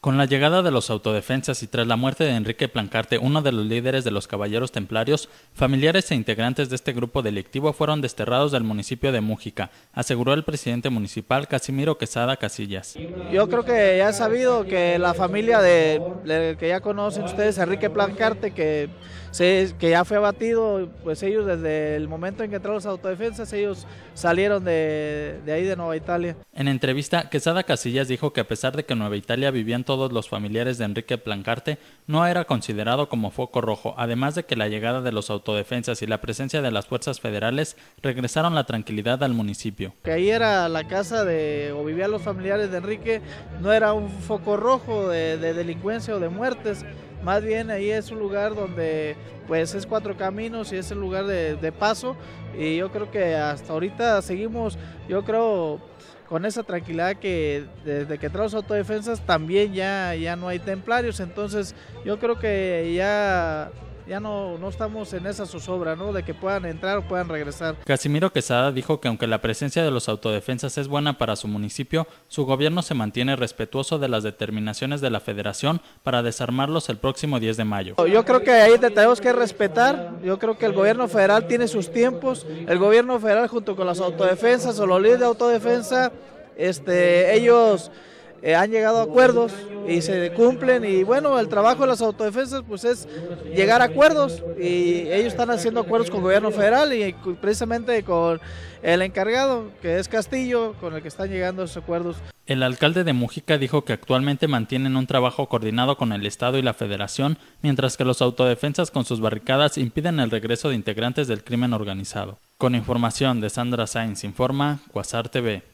Con la llegada de los autodefensas y tras la muerte de Enrique Plancarte, uno de los líderes de los Caballeros Templarios, familiares e integrantes de este grupo delictivo fueron desterrados del municipio de Mújica, aseguró el presidente municipal Casimiro Quesada Casillas. Yo creo que ya he sabido que la familia de, que ya conocen ustedes, Enrique Plancarte, que, que ya fue abatido, pues ellos desde el momento en que entraron los autodefensas, ellos salieron de, de ahí de Nueva Italia. En entrevista, Quesada Casillas dijo que a pesar de que Nueva Italia vivía en todos los familiares de Enrique Plancarte, no era considerado como foco rojo, además de que la llegada de los autodefensas y la presencia de las fuerzas federales regresaron la tranquilidad al municipio. Que ahí era la casa de o vivían los familiares de Enrique, no era un foco rojo de delincuencia o de muertes. Más bien ahí es un lugar donde pues es cuatro caminos y es el lugar de, paso y yo creo que hasta ahorita seguimos, yo creo con esa tranquilidad que desde que traemos autodefensas también ya no hay templarios, entonces yo creo que ya ya no, no estamos en esa zozobra, ¿no? De que puedan entrar o puedan regresar. Casimiro Quesada dijo que aunque la presencia de los autodefensas es buena para su municipio, su gobierno se mantiene respetuoso de las determinaciones de la federación para desarmarlos el próximo 10 de mayo. Yo creo que ahí tenemos que respetar, yo creo que el gobierno federal tiene sus tiempos, el gobierno federal junto con las autodefensas o los líderes de autodefensa, este, ellos eh, han llegado a acuerdos y se cumplen y bueno, el trabajo de las autodefensas pues es llegar a acuerdos y ellos están haciendo acuerdos con el gobierno federal y precisamente con el encargado que es Castillo con el que están llegando esos acuerdos. El alcalde de Mujica dijo que actualmente mantienen un trabajo coordinado con el Estado y la Federación, mientras que los autodefensas con sus barricadas impiden el regreso de integrantes del crimen organizado. Con información de Sandra Sainz, informa Cuasar TV.